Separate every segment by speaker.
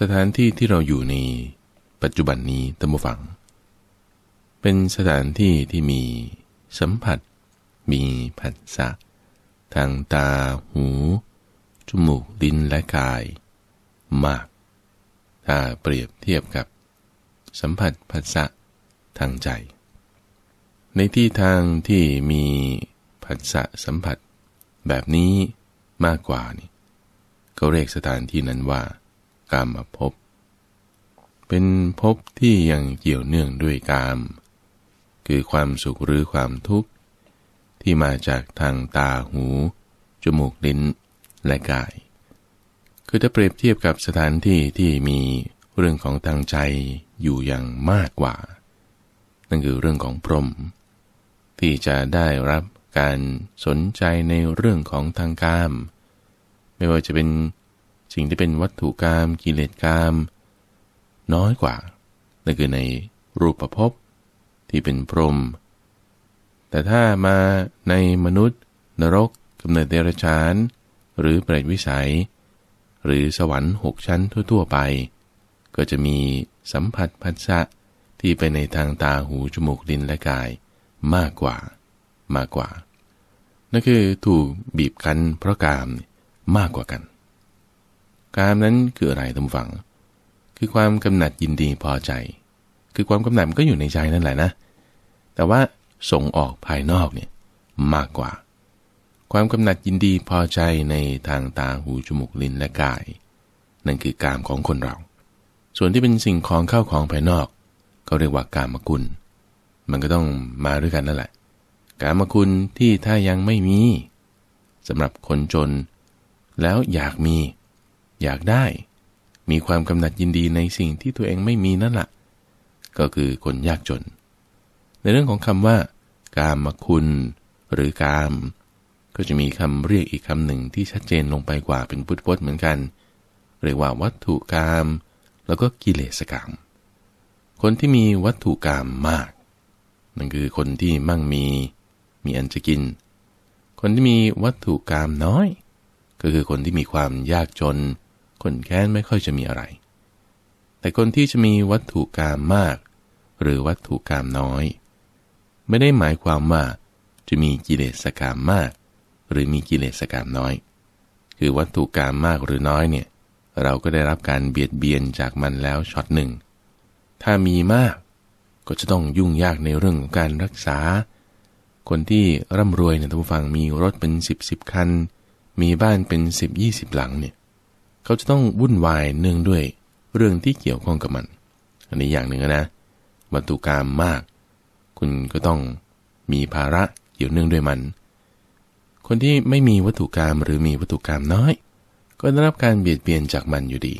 Speaker 1: สถานที่ที่เราอยู่ในปัจจุบันนี้ตัมฝัง เป็นสถานที่ที่มีสัมผัส มีผัสสะทางตาหูจมูกลิ้นและกาย มาก ถ้าเปรียบเทียบกับ สัมผัสผัสสะทางใจ ในที่ทางที่มีผัสสะสัมผัส แบบนี้มากกว่านี่ก็เรียกสถานที่นั้นว่าามภพเป็นภพที่ยังเกี่ยวเนื่องด้วยกาม คือความสุขหรือความทุกข์ ที่มาจากทางตาหู จมูกลิ้นและกาย คือถ้าเปรียบเทียบกับสถานที่ที่มีเรื่องของทางใจอยู่อย่างมากกว่า นั่นคือเรื่องของพรหมที่จะได้รับการสนใจในเรื่องของทางกาม ไม่ว่าจะเป็นสิ่งที่เป็นวัตถุกรรมกิเลสกรรมน้อยกว่า นั่นคือในรูปภพที่เป็นพรหมแต่ถ้ามาในมนุษย์ นรกกำเนิดเดรัจฉานหรือเปรตวิสัย หรือสวรรค์หกชั้นทั่วๆไป ก็จะมีสัมผัสพัสสะที่ไปในทางตาหูจมูกลิ้นและกายมากกว่ามากกว่า นั่นคือถูกบีบคั้นเพราะกามมากกว่ากันกามนั้นคืออะไรท่านฟัง คือความกำหนัดยินดีพอใจ คือความกำหนัดมันก็อยู่ในใจนั่นแหละนะ แต่ว่าส่งออกภายนอกเนี่ยมากกว่า ความกำหนัดยินดีพอใจในทางตาหูจมูกลิ้นและกาย นั่นคือกามของคนเรา ส่วนที่เป็นสิ่งของเข้าของภายนอกก็เรียกว่ากามกุลมันก็ต้องมาด้วยกันนั่นแหละ กามกุลที่ถ้ายังไม่มีสำหรับคนจนแล้วอยากมีอยากได้มีความกำหนัดยินดีในสิ่งที่ตัวเองไม่มีนั่นละ่ะ ก็คือคนยากจน ในเรื่องของคำว่า กามคุณหรือกาม ก็จะมีคำเรียกอีกคำหนึ่งที่ชัดเจนลงไปกว่าเป็นพุทธพจน์เหมือนกันเรียกว่าวัตถุกาม แล้วก็กิเลสกามคนที่มีวัตถุกามมากนั่นคือคนที่มั่งมีมีอันจะกิน คนที่มีวัตถุกามน้อย ก็คือคนที่มีความยากจนคนแค้นไม่ค่อยจะมีอะไร แต่คนที่จะมีวัตถุกรรมมาก หรือวัตถุกรรมน้อย ไม่ได้หมายความว่า จะมีกิเลสกรรมมาก หรือมีกิเลสกรรมน้อย คือวัตถุกรรมมากหรือน้อยเนี่ยเราก็ได้รับการเบียดเบียนจากมันแล้วช็อตหนึ่งถ้ามีมาก ก็จะต้องยุ่งยากในเรื่องของการรักษา คนที่ร่ำรวยเนี่ยท่านผู้ฟังมีรถเป็น 10บสคัน มีบ้านเป็น10 20 หลังเนี่ยเขาจะต้องวุ่นวายเนื่องด้วยเรื่องที่เกี่ยวข้องกับมัน อันนี้อย่างหนึ่งนะ วัตถุกรรมมาก คุณก็ต้องมีภาระเกี่ยวเนื่องด้วยมัน คนที่ไม่มีวัตถุกรรมหรือมีวัตถุกรรมน้อย ก็ได้รับการเบียดเบียนจากมันอยู่ดี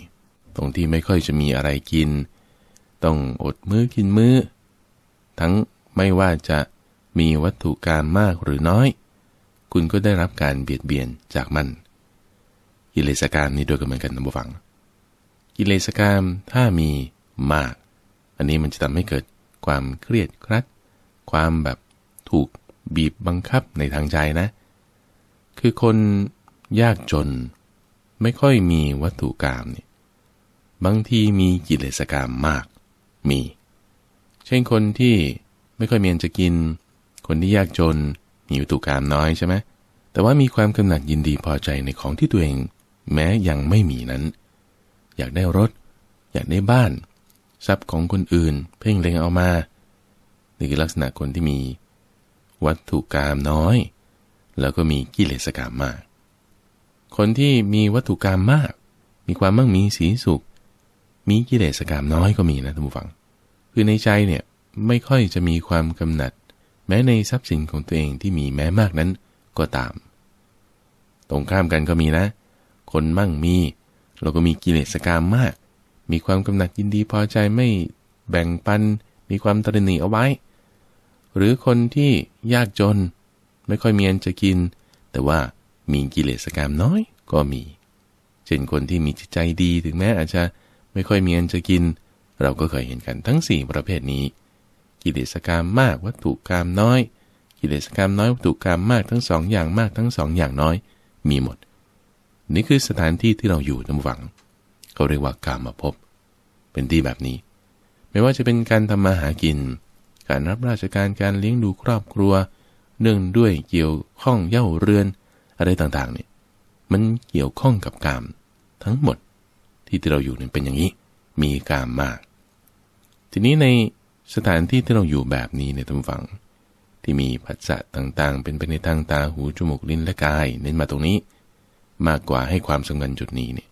Speaker 1: ตรงที่ไม่ค่อยจะมีอะไรกินต้องอดมื้อกินมื้อทั้งไม่ว่าจะมีวัตถุกรรมมากหรือน้อย คุณก็ได้รับการเบียดเบียนจากมันกิเลสกรรมนี้ด้วยกันเหมือนกันนะบุฟัง กิเลสกรรมถ้ามีมาก อันนี้มันจะทำให้เกิดความเครียดครัด ความแบบถูกบีบบังคับในทางใจนะ คือคนยากจนไม่ค่อยมีวัตถุกรรมนี่บางทีมีกิเลสกรรมมาก มี เช่นคนที่ไม่ค่อยมีนจะกิน คนที่ยากจนมีวัตถุกรรมน้อยใช่ไหมแต่ว่ามีความกำหนัดยินดีพอใจในของที่ตัวเองแม้ยังไม่มีนั้น อยากได้รถ อยากได้บ้าน ทรัพย์ของคนอื่น เพ่งเล็งเอามานี่คือลักษณะคนที่มีวัตถุกรรมน้อย แล้วก็มีกิเลสกรรมมาก คนที่มีวัตถุกรรมมาก มีความมั่งมีสีสุข มีกิเลสกรรมน้อยก็มีนะท่านผู้ฟัง คือในใจเนี่ยไม่ค่อยจะมีความ กำหนัด แม้ในทรัพย์สินของตัวเองที่มีแม้มากนั้นก็ตาม ตรงข้ามกันก็มีนะคนมั่งมีเราก็มีกิเลสกรรมมาก มีความกำหนัดยินดีพอใจไม่แบ่งปันมีความตรณีเอาไว้ หรือคนที่ยากจน ไม่ค่อยมีอันจะกิน แต่ว่ามีกิเลสกรรมน้อยก็มีเช่นคนที่มีจิตใจดีถึงแม้อาจจะไม่ค่อยมีอันจะกิน เราก็เคยเห็นกันทั้ง 4 ประเภทนี้ กิเลสกรรมมากวัตถุกรรมน้อย กิเลสกรรมน้อยวัตถุกรรมมากทั้งสองอย่างมากทั้งสองอย่างน้อย มีหมดนี่คือสถานที่ที่เราอยู่น้ำหวังเขาเรียกว่ากามาพบเป็นที่แบบนี้ ไม่ว่าจะเป็นการทำมาหากิน การรับราชการการเลี้ยงดูครอบครัวเนื่องด้วยเกี่ยวข้องเย่าเรือนอะไรต่างๆเนี่ยมันเกี่ยวข้องกับกาม ทั้งหมดที่ที่เราอยู่นี่เป็นอย่างนี้ มีกามมาก ทีนี้ในสถานที่ที่เราอยู่แบบนี้ในทํฝังที่มีปัจจัยต่างๆ เป็นไปในทางตาหูจมูกลิ้นและกายเน้นมาตรงนี้มากกว่าให้ความสำคัญจุดนี้เนี่ย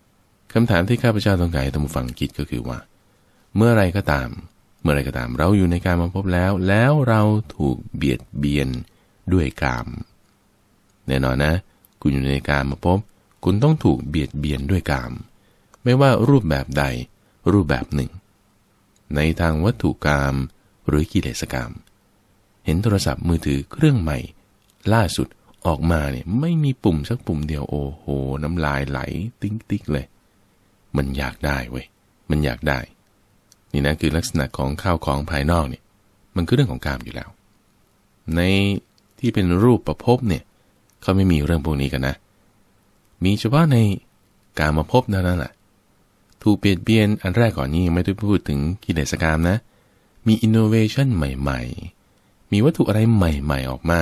Speaker 1: คำถามที่ข้าพเจ้าต้องการให้ท่านผู้ฟังคิดก็คือว่า เมื่อไรก็ตาม เมื่อไรก็ตาม เราอยู่ในการมาพบแล้ว แล้วเราถูกเบียดเบียนด้วยกามแน่นอนนะ คุณอยู่ในการมาพบคุณต้องถูกเบียดเบียนด้วยกาม ไม่ว่ารูปแบบใด รูปแบบหนึ่ง ในทางวัตถุกรรมหรือกิเลสกรรมเห็นโทรศัพท์มือถือเครื่องใหม่ ล่าสุดออกมาเนี่ยไม่มีปุ่มสักปุ่มเดียว โอ้โห น้ำลายไหลติ๊กติ๊กเลย มันอยากได้เว้ยมันอยากได้ นี่นะคือลักษณะของข้าวของภายนอกเนี่ย มันคือเรื่องของกามอยู่แล้ว ในที่เป็นรูปประพบเนี่ย เขาไม่มีเรื่องพวกนี้กันนะ มีเฉพาะในกามาพเท่านั้นแหละถูกเปลี่ยนเบียนอันแรกก่อนนี้ยังไม่ได้พูดถึงกิเลสกรรมนะ มีอินโนเวชันใหม่ๆ มีวัตถุอะไรใหม่ ๆออกมา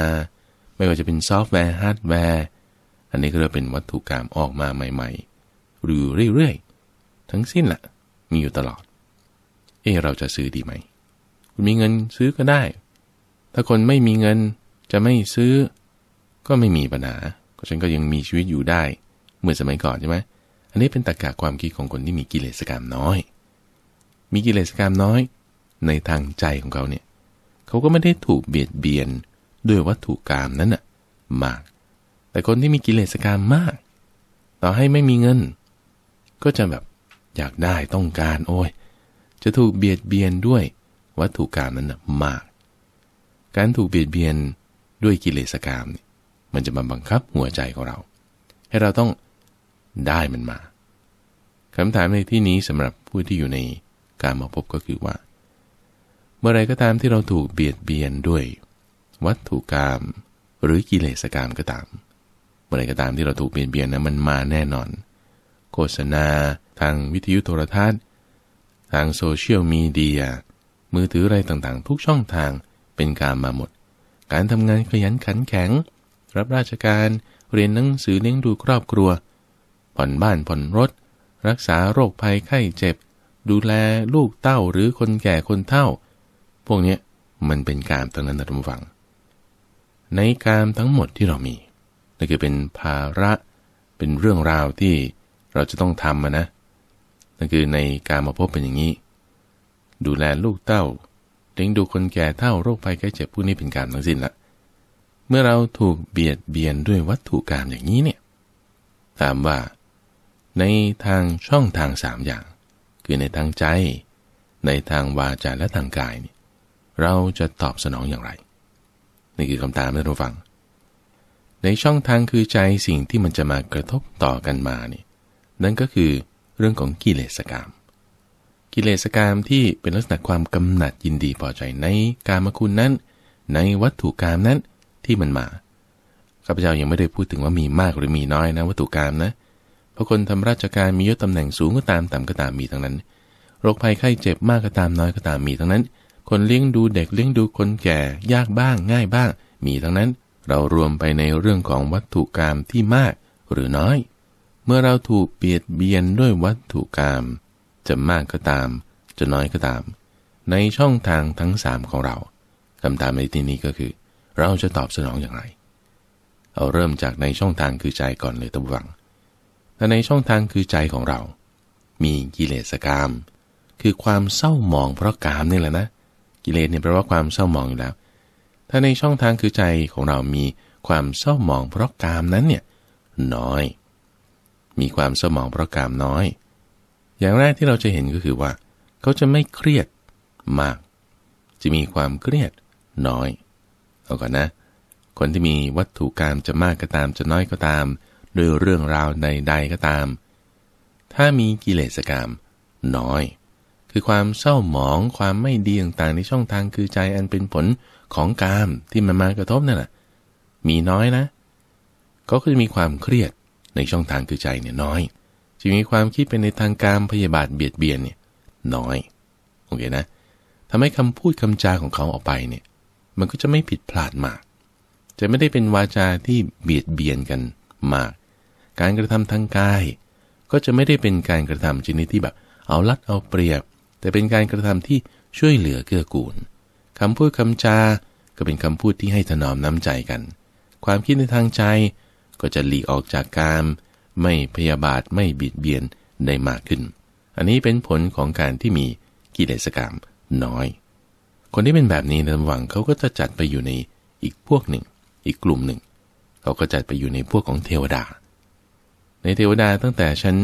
Speaker 1: ไม่ว่าจะเป็นซอฟต์แวร์ฮาร์ดแวร์ อันนี้ก็เรียกเป็นวัตถุกรรมออกมาใหม่ๆ หรือเรื่อยๆ ทั้งสิ้นละ่ะ มีอยู่ตลอด เออเราจะซื้อดีไหม คุณมีเงินซื้อก็ได้ ถ้าคนไม่มีเงินจะไม่ซื้อก็ไม่มีปัญหาก็ฉันก็ยังมีชีวิตอยู่ได้ เหมือนสมัยก่อนใช่ไหม อันนี้เป็นตรรกะความคิดของคนที่มีกิเลสกรรมน้อย มีกิเลสกรรมน้อย ในทางใจของเขาเนี่ยเขาก็ไม่ได้ถูกเบียดเบียนด้วยวัตถุกรรมนั้นน่ะมาก แต่คนที่มีกิเลสกรรมมาก ต่อให้ไม่มีเงิน ก็จะแบบ อยากได้ต้องการ โอ้ย จะถูกเบียดเบียนด้วยวัตถุกรรมนั้นน่ะมาก การถูกเบียดเบียนด้วยกิเลสกรรมมันจะมาบังคับหัวใจของเรา ให้เราต้องได้มันมา คำถามในที่นี้สำหรับผู้ที่อยู่ในการมาพบก็คือว่า เมื่อไรก็ตามที่เราถูกเบียดเบียนด้วยวัตถุกรรม หรือกิเลสกรรมก็ตามเมื่อไรก็ตามที่เราถูกเบียนเบียนนะมันมาแน่นอน โฆษณาทางวิทยุโทรทัศน์ ทางโซเชียลมีเดีย มือถืออะไรต่างๆทุกช่องทางเป็นการมาหมด การทำงานขยันขันแข็ง รับราชการเรียนหนังสือเลี้ยงดูครอบครัว ผ่อนบ้านผ่อนรถ รักษาโรคภัยไข้เจ็บ ดูแลลูกเต้าหรือคนแก่คนเฒ่า พวกนี้มันเป็นการตอนนั้นนะทุกฝังในกามทั้งหมดที่เรามีนั่นคือเป็นภาระเป็นเรื่องราวที่เราจะต้องทำนะนั่นคือในการมาพบเป็นอย่างนี้ ดูแลลูกเต้าเลี้ยงดูคนแก่เท่าโรคภัยไข้เจ็บพวกนี้เป็นกามทั้งสิ้นละ เมื่อเราถูกเบียดเบียนด้วยวัตถุกรรมอย่างนี้เนี่ยถามว่า ในทางช่องทางสามอย่าง คือในทางใจ ในทางวาจาและทางกายเราจะตอบสนองอย่างไรี่คือคำถามท่ทุกฟัง ในช่องทางคือใจสิ่งที่มันจะมากระทบต่อกันมานี่นั่นก็คือเรื่องของกิเลสกรรมกิเลสกรรมที่เป็นลักษณะความกำหนัดยินดีพอใจในกามคุณนั้น ในวัตถุกรรมนั้นที่มันมาข้าพเจ้ายังไม่ได้พูดถึงว่ามีมากหรือมีน้อยนะวัตถุกรรมนะเพราะคนทำราชการมียศตำแหน่งสูงก็ตามต่ำก็ตามมีทั้งนั้น โรคภัยไข้เจ็บมากก็ตามน้อยก็ตามมีทั้งนั้นคนเลี้ยงดูเด็กเลี้ยงดูคนแก่ยากบ้างง่ายบ้าง มีทั้งนั้นเรารวมไปในเรื่องของวัตถุกรรมที่มากหรือน้อย เมื่อเราถูกเปียดเบียนด้วยวัตถุกรรมจะมากก็ตาม จะน้อยก็ตาม ในช่องทางทั้งสามของเรา คำถามในที่นี้ก็คือ เราจะตอบสนองอย่างไรเอาเริ่มจากในช่องทางคือใจก่อนเลยตั้งวังแต่ในช่องทางคือใจของเรา มีกิเลสกรรมคือความเศร้าหมองเพราะกรรมนี่แหละนะเกิเลสเนี่ยแปลว่าความเศร้าหมองอยู่แล้ว ถ้าในช่องทางคือใจของเรามีความเศร้าหมองเพราะกามนั้นเนี่ยน้อย มีความเศร้าหมองเพราะกามน้อย อย่างแรกที่เราจะเห็นก็คือว่าเขาจะไม่เครียดมาก จะมีความเครียดน้อยเอาก่อนนะ คนที่มีวัตถุกรรมจะมากก็ตามจะน้อยก็ตาม โดยเรื่องราวใดๆก็ตาม ถ้ามีกิเลสกรรมน้อยคือความเศร้าหมองความไม่ดีต่างๆในช่องทางคือใจอันเป็นผลของกามที่มันมากระทบนั่นแหละ มีน้อยนะ ก็คือมีความเครียดในช่องทางคือใจเนี่ยน้อย จะมีความคิดเป็นในทางการพยาบาทเบียดเบียนเนี่ยน้อยโอเคนะทำให้คำพูดคำจาของเขาออกไปเนี่ยมันก็จะไม่ผิดพลาดมาก จะไม่ได้เป็นวาจาที่เบียดเบียนกันมาก การกระทำทางกาย ก็จะไม่ได้เป็นการกระทำชนิดที่แบบ เอาลัดเอาเปรียบแต่เป็นการกระทำที่ช่วยเหลือเกื้อกูล คำพูดคำจา ก็เป็นคำพูดที่ให้ถนอมน้ำใจกัน ความคิดในทางใจ ก็จะหลีกออกจากกามไม่พยาบาทไม่บิดเบียนได้มากขึ้น อันนี้เป็นผลของการที่มีกิเลสกรรมน้อย คนที่เป็นแบบนี้ในระหว่างเขาก็จะจัดไปอยู่ในอีกพวกหนึ่ง อีกกลุ่มหนึ่ง เขาก็จัดไปอยู่ในพวกของเทวดา ในเทวดาตั้งแต่ชั้น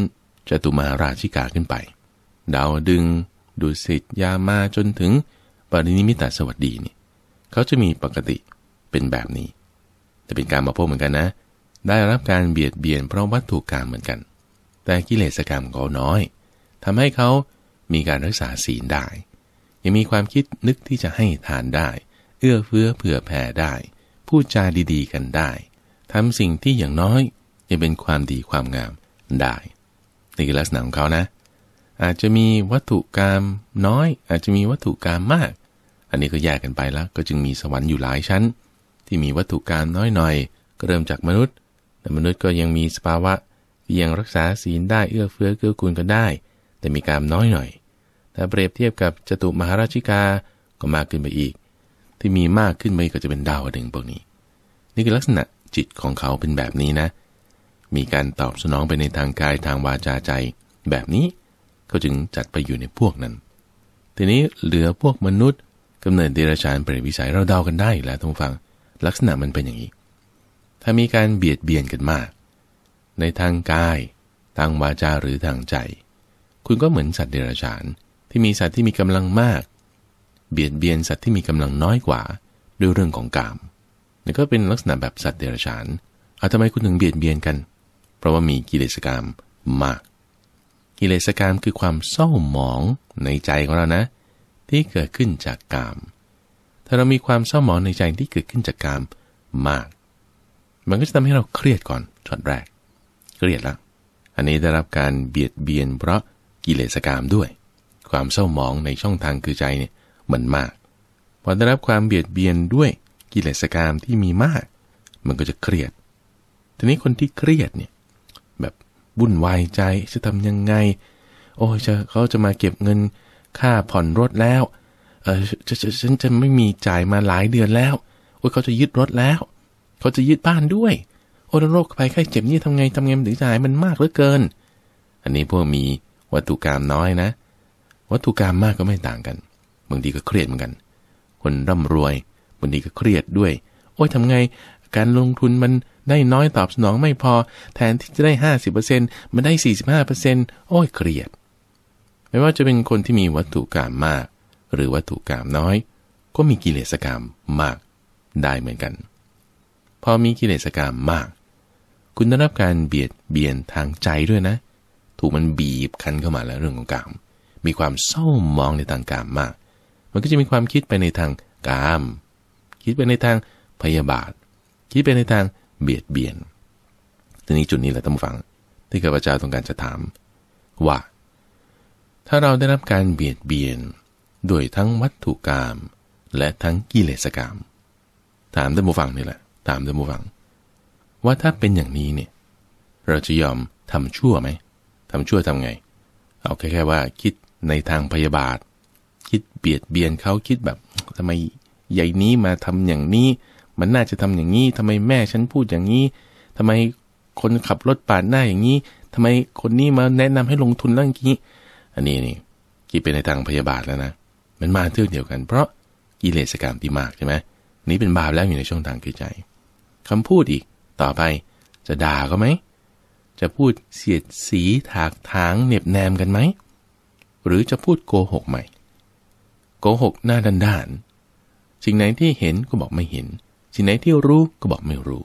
Speaker 1: จตุมาราชิกาขึ้นไป ดาวดึงดุสิตยามาจนถึงปรินิมิตาสวัสดีนี่เขาจะมีปกติเป็นแบบนี้ แต่เป็นการมาพบเหมือนกันนะ ได้รับการเบียดเบียนเพราะวัตถุกรรมเหมือนกัน แต่กิเลสกรรมเขาน้อย ทำให้เขามีการรักษาศีลได้ ยังมีความคิดนึกที่จะให้ทานได้ เอื้อเฟื้อเผื่อแผ่ได้ พูดจาดีๆกันได้ทำสิ่งที่อย่างน้อยยังเป็นความดีความงามได้นี่คือลักษณะของเขานะอาจจะมีวัตถุกรรมน้อย อาจจะมีวัตถุกรรมมาก อันนี้ก็แยกกันไปแล้ว ก็จึงมีสวรรค์อยู่หลายชั้น ที่มีวัตถุกรรมน้อยหน่อยก็เริ่มจากมนุษย์ แต่มนุษย์ก็ยังมีสภาวะที่ยังรักษาศีลได้เอื้อเฟื้อเกื้อกูลกันได้ แต่มีกรรมน้อยหน่อยถ้าเปรียบเทียบกับจตุมหาราชิกา ก็มากขึ้นไปอีก ที่มีมากขึ้นไปก็จะเป็นดาวดึงพวกนี้ นี่คือลักษณะจิตของเขาเป็นแบบนี้นะ มีการตอบสนองไปในทางกายทางวาจาใจแบบนี้ขาจึงจัดไปอยู่ในพวกนั้น ทีนี้เหลือพวกมนุษย์ กำเนิดเดรัจฉานเปรตวิสัยเราเดากันได้ แล้วทุกฟังลักษณะมันเป็นอย่างนี้ ถ้ามีการเบียดเบียนกันมาก ในทางกายทางวาจาหรือทางใจ คุณก็เหมือนสัตว์เดรัจฉานที่มีสัตว์ที่มีกำลังมาก เบียดเบียนสัตว์ที่มีกำลังน้อยกว่าด้วยเรื่องของกามนี่ก็เป็นลักษณะแบบสัตว์เดรัจฉานอาทำไมคุณถึงเบียดเบียนกัน เพราะว่ามีกิเลสกรรมมากกิเลสกามคือความเศร้าหมองในใจของเรานะ ที่เกิดขึ้นจากกาม ถ้าเรามีความเศร้าหมองในใจที่เกิดขึ้นจากกามมาก มันก็จะทำให้เราเครียดก่อนช็อตแรกเครียดละอันนี้ได้รับการเบียดเบียนเพราะกิเลสกามด้วย ความเศร้าหมองในช่องทางคือใจเนี่ยมันมากพอได้รับความเบียดเบียนด้วยกิเลสกามที่มีมาก มันก็จะเครียดทีนี้คนที่เครียดเนี่ยวุ่นวายใจจะทำยังไง โอ้จะเขาจะมาเก็บเงิน ค่าผ่อนรถแล้ว เออจะฉันจะไม่มีจ่ายมาหลายเดือนแล้ว โอ้ยเขาจะยึดรถแล้วเขาจะยึดบ้านด้วยโอ้โรคภัยไข้เจ็บนี่ทำไงทำไงถึงจ่ายมันมากเหลือเกิน อันนี้พวกมีวัตถุกรรมน้อยนะ วัตถุกรรมมากก็ไม่ต่างกันบางทีก็เครียดเหมือนกัน คนร่ำรวยบางทีก็เครียดด้วย โอ้ยทำไงการลงทุนมันได้น้อยตอบสนองไม่พอแทนที่จะได้ห้าสิบเปอร์เซ็นต์มาได้สสี่ิบห้าเเปอร์ซ็นต์โอ้ยเครียด ไม่ว่าจะเป็นคนที่มีวัตถุกรรมมาก หรือวัตถุกรรมน้อย ก็มีกิเลสกรรมมากได้เหมือนกัน พอมีกิเลสกรรมมาก คุณได้รับการเบียดเบียนทางใจด้วยนะ ถูกมันบีบคั้นเข้ามาแล้วเรื่องของกรรมมีความเศร้ามองในทางกรรมมาก มันก็จะมีความคิดไปในทางกรรมคิดไปในทางพยาบาท คิดไปในทางเบียดเบียนทีนี้จุดนี้แหละท่านฟัง ที่ข้าพเจ้าต้องการจะถาม ว่า ถ้าเราได้รับการเบียดเบียนโดยทั้งวัตถุกรรมและทั้งกิเลสกรรมถามท่านผู้ฟังนี่แหละ ถามท่านผู้ฟัง ว่าถ้าเป็นอย่างนี้เนี่ย เราจะยอมทำชั่วไหมทำชั่วทำไง เอาแค่แค่ว่า คิดในทางพยาบาท คิดเบียดเบียนเขาคิดแบบทำไมใหญ่นี้มาทำอย่างนี้มันน่าจะทำอย่างนี้ทำไมแม่ฉันพูดอย่างนี้ทำไมคนขับรถปาดหน้าอย่างนี้ทำไมคนนี้มาแนะนำให้ลงทุนเรื่องนี้ อันนี้นี่กี่เป็นในทางพยาบาทแล้วนะ มันมาเท่าเดียวกัน เพราะกิเลสกรรมที่มากใช่ไหม นี้เป็นบาปแล้วอยู่ในช่องทางคิจใจคำพูดอีกต่อไปจะด่าก็ไหม จะพูดเสียดสีถากถางเน็บแนมกันไหม หรือจะพูดโกหกใหม่ โกหกหน้าด้านๆสิ่งไหนที่เห็นก็บอกไม่เห็นที่ไหนที่รู้ก็บอกไม่รู้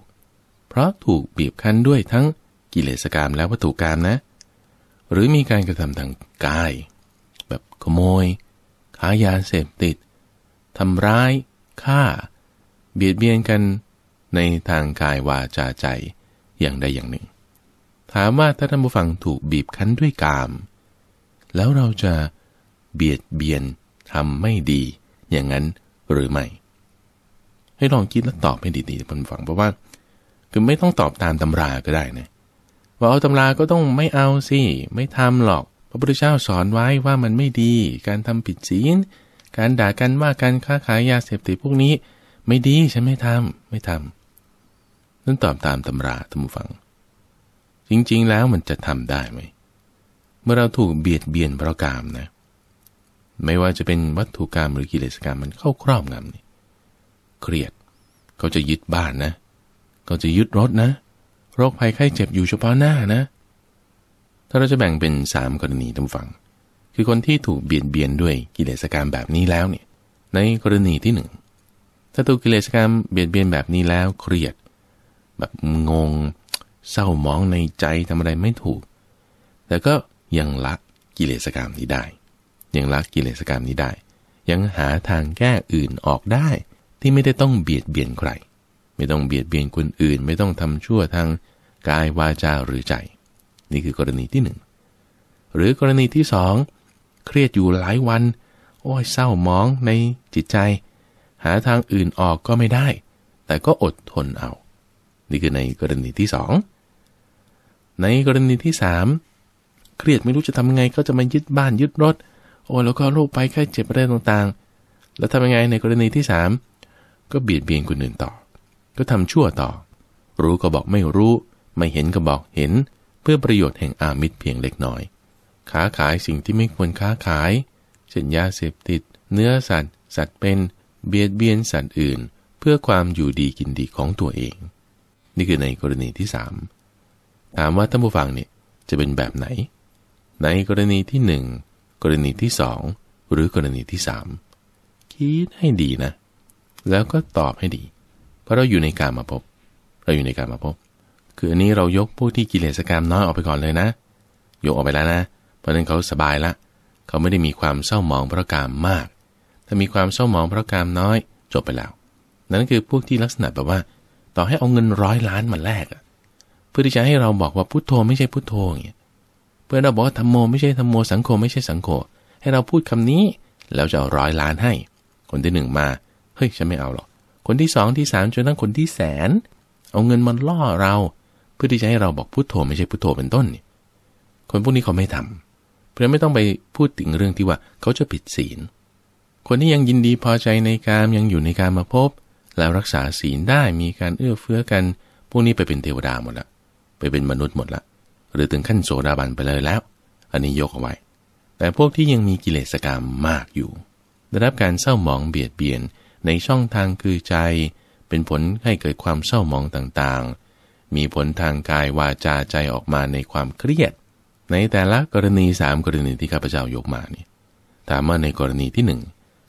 Speaker 1: เพราะถูกบีบคั้นด้วยทั้งกิเลสกรรมและวัตถุกรรมนะ หรือมีการกระทำทางกายแบบขโมย ข้ายาเสพติดทำร้าย ฆ่า เบียดเบียนกันในทางกายวาจาใจอย่างใดอย่างหนึ่ง ถามว่าถ้าท่านผู้ฟังถูกบีบคั้นด้วยกาม แล้วเราจะเบียดเบียนทำไม่ดีอย่างนั้นหรือไม่ให้ลองคิดและตอบให้ดีๆบนฝังเพราะว่า คือไม่ต้องตอบตามตำราก็ได้นะ ว่าเอาตำรา ก็ต้องไม่เอาสิไม่ทำหรอก พระพุทธเจ้าสอนไว้ว่ามันไม่ดีการทำผิดศีลการด่ากันว่าการค้าขายยาเสพติดพวกนี้ ไม่ดีฉันไม่ทำไม่ทำนั่นตอบตามตำราท่านผู้ฟัง จริงๆแล้วมันจะทำได้ไหมเมื่อเราถูกเบียดเบียนเพราะกามนะ ไม่ว่าจะเป็นวัตถุกรรมหรือกิเลสกรรมมันเข้าครอบงำนี่เครียด เขาจะยึดบ้านนะ เขาจะยึดรถนะ โรคภัยไข้เจ็บอยู่เฉพาะหน้านะ ถ้าเราจะแบ่งเป็นสามกรณีทั้งฟัง คือคนที่ถูกเบียดเบียนด้วยกิเลสกรรมแบบนี้แล้วเนี่ย ในกรณีที่หนึ่งถ้าถูกกิเลสกรรมเบียดเบียนแบบนี้แล้วเครียด แบบงง เศร้าหมองในใจทำอะไรไม่ถูก แต่ก็ยังละกิเลสกรรมนี้ได้ ยังละกิเลสกรรมนี้ได้ ยังหาทางแก้อื่นออกได้ที่ไม่ได้ต้องเบียดเบียนใคร ไม่ต้องเบียดเบียนคนอื่น ไม่ต้องทำชั่วทางกายวาจาหรือใจ นี่คือกรณีที่หนึ่งหรือกรณีที่สอง เครียดอยู่หลายวัน โอ้ยเศร้ามองในจิตใจ หาทางอื่นออกก็ไม่ได้ แต่ก็อดทนเอา นี่คือในกรณีที่สองในกรณีที่สามเครียดไม่รู้จะทำไงก็จะมายึดบ้านยึดรถ โอ้แล้วก็โรคไปแค่เจ็บอะไรต่างๆ แล้วทำยังไงในกรณีที่สามก็เบียดเบียนคนอื่นต่อ ก็ทำชั่วต่อ รู้ก็บอกไม่รู้ ไม่เห็นก็บอกเห็นเพื่อประโยชน์แห่งอามิตรเพียงเล็กน้อยค้าขายสิ่งที่ไม่ควรค้าขายเช่นยาเสพติด เนื้อสัตว์ สัตว์เป็น เบียดเบียนสัตว์อื่น เพื่อความอยู่ดีกินดีของตัวเอง นี่คือในกรณีที่สามถามว่าท่านผู้ฟังเนี่ยจะเป็นแบบไหน ในกรณีที่หนึ่งกรณีที่สอง หรือกรณีที่สามคิดให้ดีนะแล้วก็ตอบให้ดี เพราะเราอยู่ในการมาพบ เราอยู่ในการมาพบ คืออันนี้เรายกพวกที่กิเลสกรรมน้อยออกไปก่อนเลยนะ ยกออกไปแล้วนะ เพราะนั้นเขาสบายละ เขาไม่ได้มีความเศร้าหมองเพราะกรรมมาก ถ้ามีความเศร้าหมองเพราะกรรมน้อยจบไปแล้ว นั่นคือพวกที่ลักษณะแบบว่า ต่อให้เอาเงินร้อยล้านมาแลกอะเพื่อที่จะให้เราบอกว่าพุทโธไม่ใช่พุทโธอย่างเงี้ยเพื่อเราบอกว่าธรรมโมไม่ใช่ธรรมโมสังโฆไม่ใช่สังโฆ ให้เราพูดคำนี้แล้วจะเอาร้อยล้านให้ คนที่หนึ่งมาเฮ้ยฉันไม่เอาหรอก คนที่สองที่สามจนทั้งคนที่แสนเอาเงินมันล่อเรา เพื่อที่จะให้เราบอกพุโทโธไม่ใช่พุโทโธเป็นต้นนี่คนพวกนี้เขาไม่ทำ เพื่อไม่ต้องไปพูดถึงเรื่องที่ว่าเขาจะผิดศีลคนที่ยังยินดีพอใจในการยังอยู่ในการมาพบ แล้วรักษาศีลได้มีการเอื้อเฟื้อกันพวกนี้ไปเป็นเทวดาหมดละ ไปเป็นมนุษย์หมดละหรือถึงขั้นโสดาบันไปเลยแล้ว อันนี้ยกเอาไว้ แต่พวกที่ยังมีกิเลสกรรมมากอยู่ ได้รับการเศร้าหมองเบียดเบียนในช่องทางคือใจเป็นผลให้เกิดความเศร้าหมองต่างๆ มีผลทางกายวาจาใจออกมาในความเครียด ในแต่ละกรณีสามกรณีที่ข้าพเจ้ายกมานี่ถามว่าในกรณีที่หนึ่ง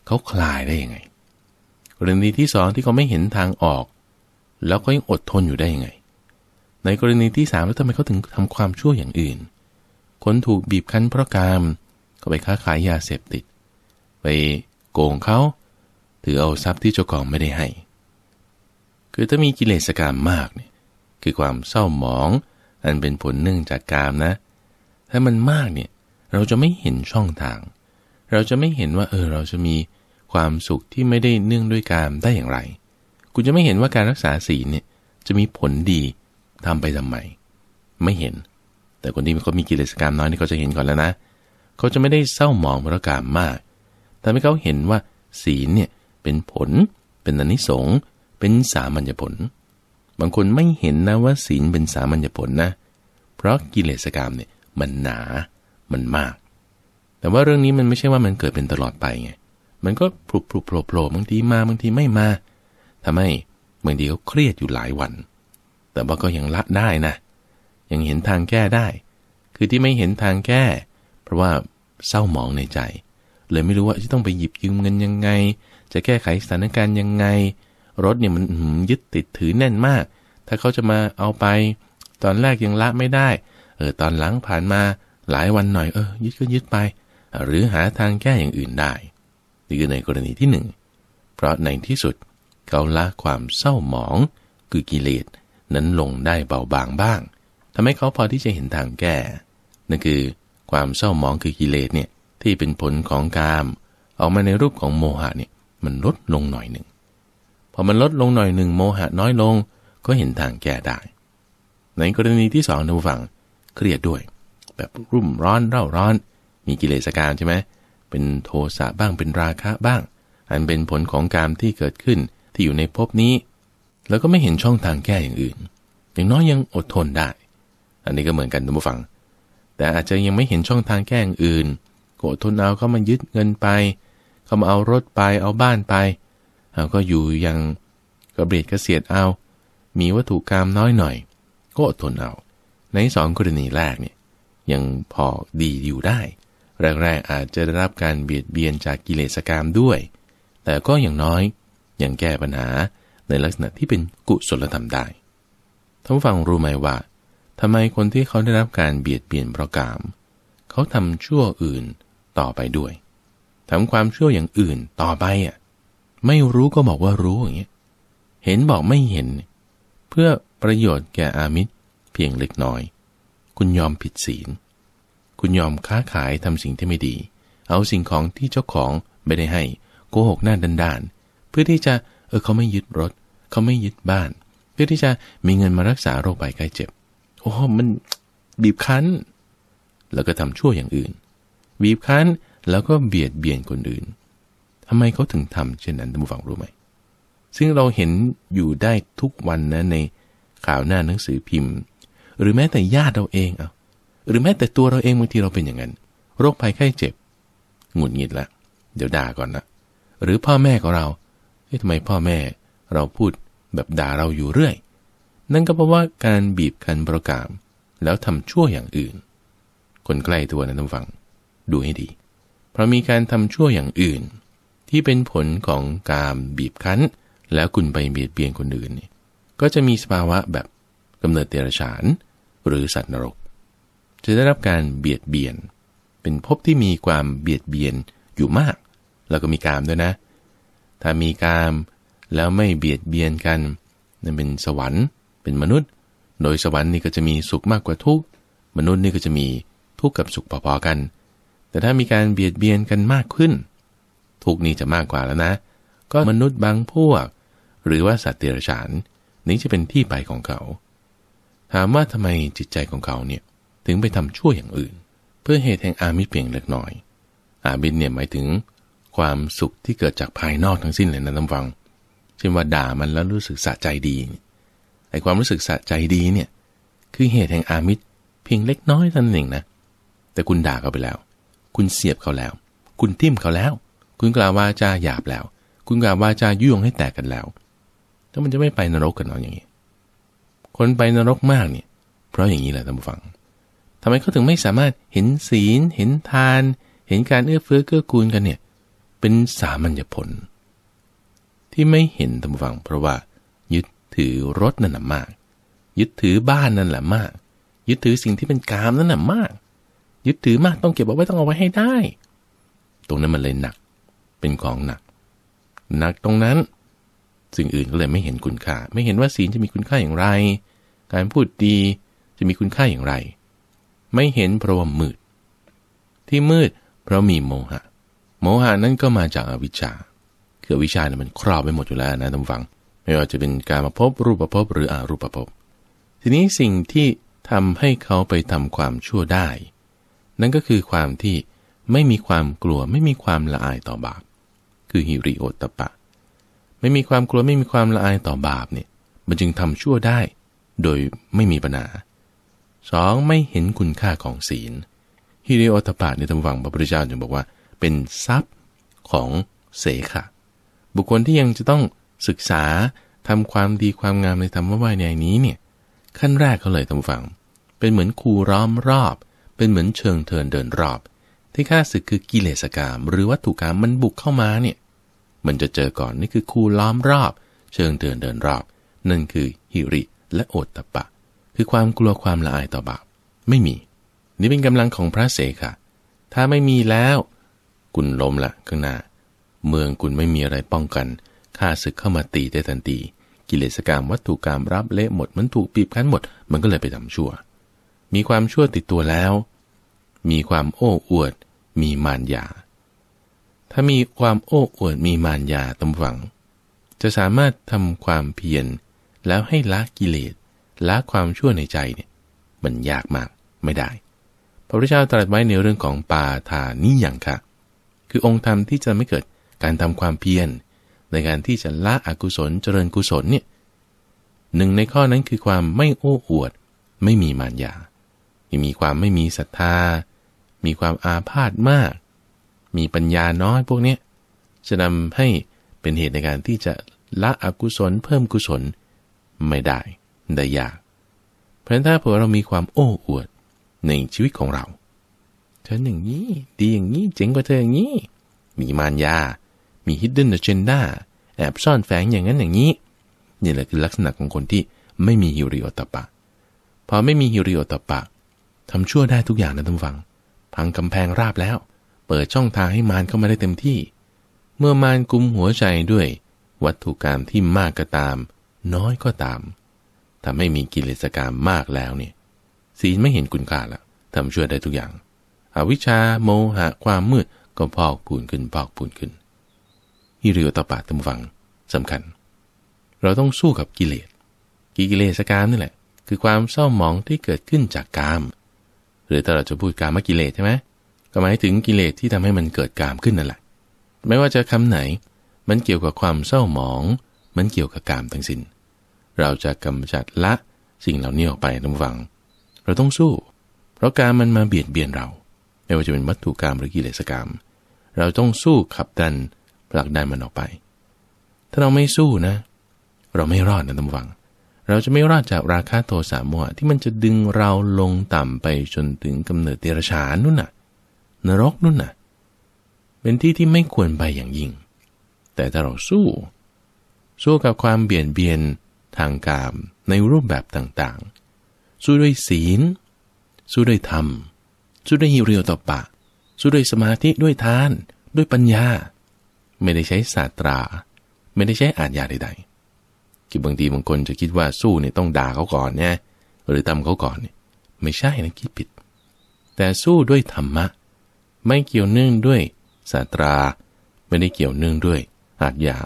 Speaker 1: เขาคลายได้ยังไง กรณีที่สองที่เขาไม่เห็นทางออก แล้วก็ยังอดทนอยู่ได้ยังไง ในกรณีที่สามแล้วทำไมเขาถึงทำความชั่วอย่างอื่น คนถูกบีบคั้นเพราะกามก็ไปค้าขายยาเสพติดไปโกงเขาถือเอาทรัพย์ที่เจ้าของไม่ได้ให้ คือถ้ามีกิเลสกรรมมากเนี่ย คือความเศร้าหมองอันเป็นผลเนื่องจากกรรมนะ ถ้ามันมากเนี่ย เราจะไม่เห็นช่องทาง เราจะไม่เห็นว่าเออ เราจะมีความสุขที่ไม่ได้เนื่องด้วยกามได้อย่างไร คุณจะไม่เห็นว่าการรักษาศีลเนี่ยจะมีผลดีทำไปทำไม ไม่เห็น แต่คนที่เขามีกิเลสกรรมน้อยนี่เขาจะเห็นก่อนแล้วนะ เขาจะไม่ได้เศร้าหมองเพราะกรรมมาก แต่ไม่เขาเห็นว่าศีลเนี่ยเป็นผล เป็นอนิสงส์เป็นสามัญญผล บางคนไม่เห็นนะว่าศีลเป็นสามัญญผลนะ เพราะกิเลสกรรมเนี่ยมันหนา มันมาก แต่ว่าเรื่องนี้มันไม่ใช่ว่ามันเกิดเป็นตลอดไปไง มันก็ผลุบผุบโผล่โผล่บางทีมา บางที ไม่มาทำให้บางทีเขาเครียดอยู่หลายวัน แต่ว่าก็ยังละได้นะ ยังเห็นทางแก้ได้ คือที่ไม่เห็นทางแก้ เพราะว่าเศร้าหมองในใจเลยไม่รู้ว่าจะต้องไป หยิบยืมเงินยังไง จะแก้ไขสถานการณ์ยังไง รถเนี่ยมันยึดติดถือแน่นมาก ถ้าเขาจะมาเอาไปตอนแรกยังละไม่ได้เออตอนหลังผ่านมาหลายวันหน่อยเออยึดก็ยึดไป หรือหาทางแก้อย่างอื่นได้นี่คือในกรณีที่หนึ่งเพราะในที่สุดเขาละความเศร้าหมองคือกิเลส นั้นลงได้เบาบางบ้าง ทำให้เขาพอที่จะเห็นทางแก้นั่นคือความเศร้าหมองคือกิเลสเนี่ยที่เป็นผลของกามออกมาในรูปของโมหะเนี่ยมันลดลงหน่อยหนึ่งพอมันลดลงหน่อยหนึ่งโมหะน้อยลงก็เห็นทางแก้ได้ ในกรณีที่สองดูฝั่งเครียดด้วย แบบรุ่มร้อนเร่าร้อน มีกิเลสการใช่ไหมเป็นโทสะบ้างเป็นราคะบ้างอันเป็นผลของกามที่เกิดขึ้นที่อยู่ในภพนี้ แล้วก็ไม่เห็นช่องทางแก้อย่างอื่นอย่างน้อยยังอดทนได้ อันนี้ก็เหมือนกันทุกฝัง แต่อาจจะยังไม่เห็นช่องทางแก้อย่างอื่นโกทนเอาเขามายึดเงินไปเขามาเอารถไปเอาบ้านไปเอาก็อยู่อย่างกระเบียดกระเสียดเอา มีวัตถุกรรมน้อยหน่อยก็ทนเอาในสองกรณีแรกเนี่ยยังพอดีอยู่ได้ แรกๆอาจจะได้รับการเบียดเบียนจากกิเลสกรรมด้วย แต่ก็อย่างน้อยยังแก้ปัญหาในลักษณะที่เป็นกุศลธรรมได้ท่านฟังรู้ไหมว่าทำไมคนที่เขาได้รับการเบียดเบียนเพราะกาม เขาทำชั่วอื่นต่อไปด้วย ทำความชั่วอย่างอื่นต่อไปอ่ะไม่รู้ก็บอกว่ารู้อย่างเงี้ย เห็นบอกไม่เห็น เพื่อประโยชน์แก่อามิตร เพียงเล็กน้อย คุณยอมผิดศีลคุณยอมค้าขายทำสิ่งที่ไม่ดี เอาสิ่งของที่เจ้าของไม่ได้ให้ โกหกหน้าดันดานเพื่อที่จะเออเขาไม่ยึดรถ เขาไม่ยึดบ้าน เพื่อที่จะมีเงินมารักษาโรคภัยกล้เจ็บโอ้มันบีบคั้น แล้วก็ทำชั่วอย่างอื่นบีบคั้นแล้วก็เบียดเบียนคนอื่น ทำไมเขาถึงทำเช่นนั้นท่านผู้ฟังรู้ไหม ซึ่งเราเห็นอยู่ได้ทุกวันนะในข่าวหน้าหนังสือพิมพ์ หรือแม้แต่ญาติเราเองเอาหรือแม้แต่ตัวเราเองบางทีเราเป็นอย่างนั้น โรคภัยไข้เจ็บหงุดหงิดละเดี๋ยวด่าก่อนละหรือพ่อแม่ของเรา เฮ้ยทำไมพ่อแม่เราพูดแบบด่าเราอยู่เรื่อย นั่นก็เพราะว่าการบีบคั้นประกาม แล้วทำชั่วอย่างอื่น คนใกล้ตัวนะท่านฟังดูให้ดี เพราะมีการทำชั่วอย่างอื่น ที่เป็นผลของการบีบคั้น แล้วคุณไปเบียดเบียนคนอื่น ก็จะมีสภาวะแบบกำเนิดเดรัจฉานหรือสัตว์นรก จะได้รับการเบียดเบียน เป็นภพที่มีความเบียดเบียนอยู่มาก แล้วก็มีกามด้วยนะ ถ้ามีกามแล้วไม่เบียดเบียนกันนั่นเป็นสวรรค์เป็นมนุษย์ โดยสวรรค์นี่ก็จะมีสุขมากกว่าทุกมนุษย์นี่ก็จะมีทุกข์กับสุขพอๆกันแต่ถ้ามีการเบียดเบียนกันมากขึ้น ทุกนี้จะมากกว่าแล้วนะ ก็มนุษย์บางพวก หรือว่าสัตว์เดรัจฉานนี้จะเป็นที่ไปของเขา ถามว่าทำไมจิตใจของเขาเนี่ยถึงไปทำชั่วอย่างอื่น เพื่อเหตุแห่งอามิเพียงเล็กน้อย อาบินเนี่ยหมายถึง ความสุขที่เกิดจากภายนอกทั้งสิ้นเลยนะท่านฟังเช่นว่าด่ามันแล้วรู้สึกสะใจดีไอความรู้สึกสะใจดีเนี่ย คือเหตุแห่งอามิตรเพียงเล็กน้อยท่านหนเองนะแต่คุณด่าเขาไปแล้วคุณเสียบเขาแล้ว คุณทิ่มเขาแล้ว คุณกล่าววาจาหยาบแล้ว คุณกล่าววาจายุ่งให้แตกกันแล้วแล้วมันจะไม่ไปนรกกันหรออย่างนี้ คนไปนรกมากเนี่ย เพราะอย่างนี้แหละท่านผู้ฟังทำไมเขาถึงไม่สามารถเห็นศีล เห็นทาน เห็นการเอื้อเฟื้อเกื้อกูลกันเนี่ย เป็นสามัญญผล ที่ไม่เห็นท่านผู้ฟัง เพราะว่ายึดถือรถนั่นแหละมาก ยึดถือบ้านนั่นแหละมาก ยึดถือสิ่งที่เป็นกามนั่นแหละมากยึดถือมากต้องเก็บเอาไว้ต้องเอาไว้ให้ได้ ตรงนั้นมันเลยหนัก เป็นของหนักหนักตรงนั้นสิ่งอื่นก็เลยไม่เห็นคุณค่าไม่เห็นว่าศีลจะมีคุณค่าอย่างไร การพูดดีจะมีคุณค่าอย่างไร ไม่เห็นเพราะว่ามืด ที่มืดเพราะมีโมหะโมหะนั้นก็มาจากอวิชชาคือวิชาเนี่ยมันครอบไปหมดอยู่แล้วนะท่านฟัง ไม่ว่าจะเป็นการมาพบรูปภพหรืออารูปภพทีนี้สิ่งที่ทำให้เขาไปทำความชั่วได้นั่นก็คือความที่ไม่มีความกลัวไม่มีความละอายต่อบาป คือฮิริโอตปะ ไม่มีความกลัวไม่มีความละอายต่อบาปเนี่ยมันจึงทำชั่วได้โดยไม่มีปัญหาสองไม่เห็นคุณค่าของศีลฮิริโอตปะในธรรมวังพระพุทธเจ้าจึงบอกว่า เป็นทรัพย์ของเสขะบุคคลที่ยังจะต้องศึกษาทำความดีความงามในธรรมวิวญาในนี้เนี่ยขั้นแรกเขาเลยทำฝังเป็นเหมือนคูร้อมรอบเป็นเหมือนเชิงเทินเดินรอบ ที่ข้าศึกคือกิเลสกรรมหรือวัตถุกรรมมันบุกเข้ามาเนี่ย มันจะเจอก่อนนี่คือคูล้อมรอบ เชิงเทินเดินรอบ นั่นคือ หิริและโอตตะปะ คือความกลัวความละอายต่อบาปไม่มี นี่เป็นกำลังของพระเสกะถ้าไม่มีแล้วคุณล้มละข้างหน้า เมืองคุณไม่มีอะไรป้องกันข้าศึกเข้ามาตีได้ทันทีกิเลสกรรมวัตถุกรรมรับเละหมดมันถูกปีบคั้นหมด มันก็เลยไปทำชั่วมีความชั่วติดตัวแล้ว มีความโอ้อวดมีมารยา ถ้ามีความโอ้อวดมีมารยาตำฝัง จะสามารถทำความเพียรแล้วให้ละกิเลสละความชั่วในใจเนี่ย มันยากมากไม่ได้ พระพุทธเจ้าตรัสไว้ในเรื่องของปาทานิยังค่ะ คือองค์ธรรมที่จะไม่เกิดการทำความเพียรในการที่จะละอกุศลเจริญกุศลเนี่ย หนึ่งในข้อนั้นคือความไม่โอ้อวด ไม่มีมารยาที่มีความไม่มีศรัทธา มีความอาพาธมาก มีปัญญาน้อยพวกนี้จะนำให้เป็นเหตุในการที่จะละอกุศลเพิ่มกุศลไม่ได้ได้ยากเพราะถ้าเผื่อเรามีความโอ้อวดในชีวิตของเรา เธออย่างนี้ ดีอย่างนี้ เจ๋งกว่าเธออย่างนี้ มีมารยา มี hidden agenda แอบซ่อนแฝงอย่างนั้นอย่างนี้ นี่แหละคือลักษณะของคนที่ไม่มีฮิริโอตปะ พอไม่มีฮิริโอตปะทำชั่วได้ทุกอย่างนะท่านฟังพังกำแพงราบแล้ว เปิดช่องทางให้มารเข้ามาได้เต็มที่ เมื่อมารกุมหัวใจด้วยวัตถุกรรมที่มากก็ตาม น้อยก็ตามทำให้มีกิเลสกรรมมากแล้วเนี่ยศีลไม่เห็นคุณค่าละทำชั่วได้ทุกอย่าง อวิชชาโมหะความมืดก็พอกพูนขึ้นพอกพูนขึ้นฮิริโอตปาตำฟังสำคัญ เราต้องสู้กับกิเลส กิเลสกรรมนี่แหละ คือความเศร้าหมองที่เกิดขึ้นจากกรรมรือถ้าเราจะพูดกามกิเลสใช่ไหมก็หมายถึงกิเลสที่ทำให้มันเกิดกามขึ้นนั่นแหละ ไม่ว่าจะคำไหน มันเกี่ยวกับความเศร้าหมอง มันเกี่ยวกับกามทั้งสิน้นเราจะกำจัดละสิ่งเหล่านี้ออกไปท้งฝัง เราต้องสู้เพราะการมันมาเบียดเบียนเราไม่ว่าจะเป็นวัตถุกรรมหรือกิเลสกรรมเราต้องสู้ขับดันผลักดันมันออกไป ถ้าเราไม่สู้นะ เราไม่รอดนะท้งฝังเราจะไม่รอดจากราคาโทสะโมหะที่มันจะดึงเราลงต่ำไป จนถึงกำเนิดเดรัจฉานนู่นน่ะ นรกนู่นน่ะเป็นที่ที่ไม่ควรไปอย่างยิ่งแต่ถ้าเราสู้ สู้กับความเบี่ยนเบียนทางกาม ในรูปแบบต่างๆ สู้ด้วยศีลสู้ด้วยธรรมสู้ด้วยฮิริโอต่อปะสู้ด้วยสมาธิด้วยทาน ด้วยปัญญา ไม่ได้ใช้ศาสตราไม่ได้ใช้อานยาใด ๆคือบางทีบางคนจะคิดว่าสู้เนี่ยต้องด่าเขาก่อนเนี่ยหรือทำเขาก่อนเนี่ย ไม่ใช่นะคิดผิด แต่สู้ด้วยธรรมะ ไม่เกี่ยวเนื่องด้วยศาสตราไม่ได้เกี่ยวเนื่องด้วยอาจยา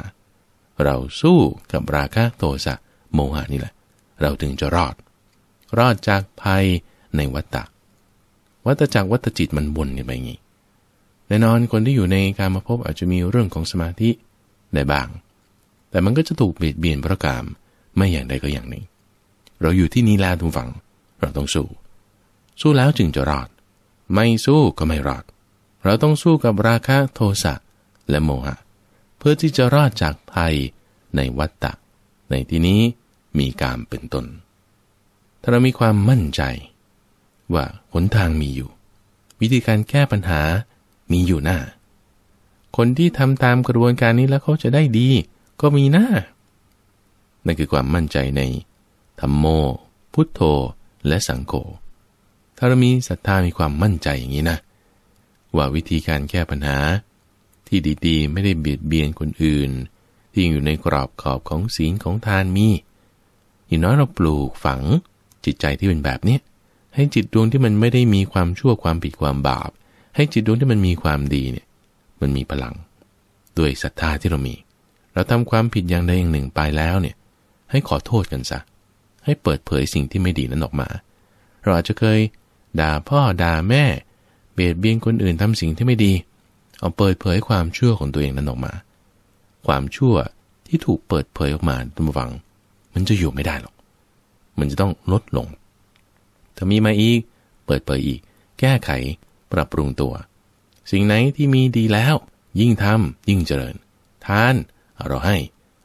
Speaker 1: เราสู้กับราคะโทสะโมหะนี่แหละ เราถึงจะรอดรอดจากภัยในวัฏฏะวัฏจักวัฏจิตมันวนไัไงี้แน่นอนคนที่อยู่ในการมาพบอาจจะมีเรื่องของสมาธิได้บ้างแต่มันก็จะถูกเบียดเบียนพระกามไม่อย่างใดก็อย่างหนึ่งเราอยู่ที่นี้แล้วทุกฝังเราต้องสู้ สู้แล้วจึงจะรอด ไม่สู้ก็ไม่รอด เราต้องสู้กับราคะโทสะและโมหะเพื่อที่จะรอดจากภัยในวัฏฏะ ในที่นี้มีการเป็นต้น ถ้าเรามีความมั่นใจว่าหนทางมีอยู่ วิธีการแก้ปัญหา มีอยู่หน้า คนที่ทำตามกระบวนการนี้แล้วเขาจะได้ดีก็มีนะ นั่นคือความมั่นใจใน ธรรมโม พุทโธ และสังโฆถ้าเรามีศรัทธามีความมั่นใจอย่างนี้นะ ว่าวิธีการแก้ปัญหา ที่ดีๆไม่ได้เบียดเบียนคนอื่น ที่อยู่ในกรอบขอบของศีลของทานมี อย่างน้อยเราปลูกฝังจิตใจที่เป็นแบบนี้ให้จิตดวงที่มันไม่ได้มีความชั่วความผิดความบาป ให้จิตดวงที่มันมีความดีเนี่ย มันมีพลัง ด้วยศรัทธาที่เรามีเราทำความผิดอย่างใดอย่างหนึ่งไปแล้วเนี่ยให้ขอโทษกันซะให้เปิดเผยสิ่งที่ไม่ดีนั้นออกมา เราอาจจะเคย ด่าพ่อ ด่าแม่ เบียดเบียนคนอื่นทำสิ่งที่ไม่ดี เอาเปิดเผยความชั่วของตัวเองนั้นออกมา ความชั่วที่ถูกเปิดเผยออกมาตั้งวัง มันจะอยู่ไม่ได้หรอกมันจะต้องลดลงถ้ามีมาอีกเปิดเผยอีก แก้ไขปรับปรุงตัว สิ่งไหนที่มีดีแล้ว ยิ่งทำ ยิ่งเจริญทานเราให้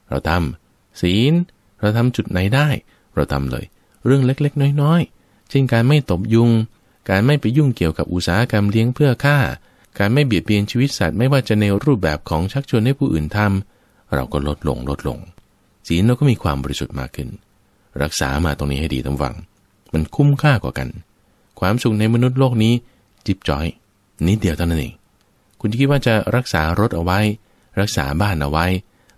Speaker 1: เราทำศีลเราทำจุดไหนได้ เราทำเลย เรื่องเล็กๆ น้อยๆเช่นการไม่ตบยุง การไม่ไปยุ่งเกี่ยวกับอุตสาหกรรมเลี้ยงเพื่อฆ่า การไม่เบียดเบียนชีวิตสัตว์ไม่ว่าจะในรูปแบบของชักชวนให้ผู้อื่นทำ เราก็ลดลงลดลง ศีลเราก็มีความบริสุทธิ์มากขึ้น รักษามาตรงนี้ให้ดีทั้งวังมันคุ้มค่ากว่ากัน ความสุขในมนุษย์โลกนี้จิบจอยนิดเดียวเท่านั้นเอง คุณจะคิดว่าจะรักษารถเอาไว้ รักษาบ้านเอาไว้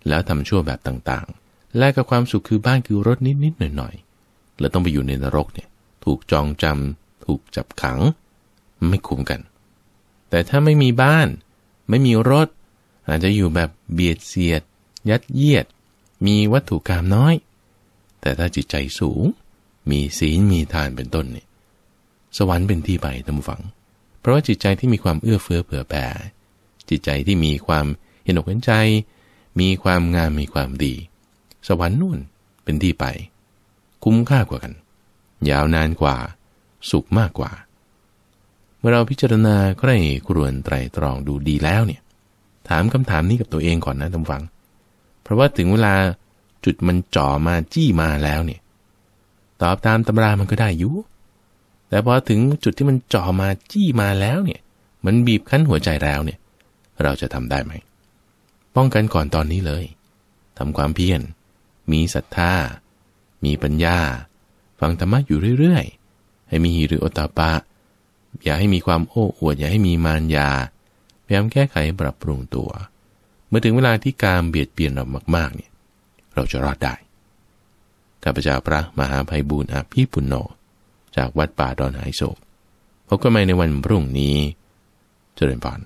Speaker 1: แล้วทำชั่วแบบต่างๆ แลกกับความสุขคือบ้านคือรถนิดๆหน่อยๆแล้วต้องไปอยู่ในนรกเนี่ยถูกจองจำ ถูกจับขัง ไม่คุ้มกัน แต่ถ้าไม่มีบ้าน ไม่มีรถ อาจจะอยู่แบบเบียดเสียด ยัดเยียด มีวัตถุกรรมน้อย แต่ถ้าจิตใจสูงมีศีลมีทานเป็นต้นเนี่ยสวรรค์เป็นที่ไปทำฝัง เพราะว่าจิตใจที่มีความเอื้อเฟื้อเผื่อแผ่จิตใจที่มีความเห็นอกเห็นใจมีความงาม มีความดี สวรรค์นู่นเป็นที่ไป คุ้มค่ากว่ากัน ยาวนานกว่า สุขมากกว่า เมื่อเราพิจารณาใครกครวนไตรตรองดูดีแล้วเนี่ย ถามคำถามนี้ กับตัวเองก่อนนะท่านฟัง เพราะว่าถึงเวลาจุดมันจ่อมาจี้มาแล้วเนี่ย ตอบตามตำรา มันก็ได้อยู่แต่พอถึงจุดที่มันจ่อมาจี้มาแล้วเนี่ย มันบีบคั้นหัวใจแล้วเนี่ยเราจะทำได้ไหมป้องกันก่อนตอนนี้เลย ทำความเพียร มีศรัทธา มีปัญญา ฟังธรรมะอยู่เรื่อย ๆ ให้มีหิริโอตาปะ อย่าให้มีความโอ้อวด อย่าให้มีมารยา พยายามแก้ไขปรับปรุงตัว เมื่อถึงเวลาที่การเบียดเบียนเรามากๆเนี่ย เราจะรอดได้ข้าพเจ้าพระมหาภัยบูรณ์อาภีปุณโญจากวัดป่าดอนหายโศกพบกันใหม่ในวันพรุ่งนี้ เจริญพร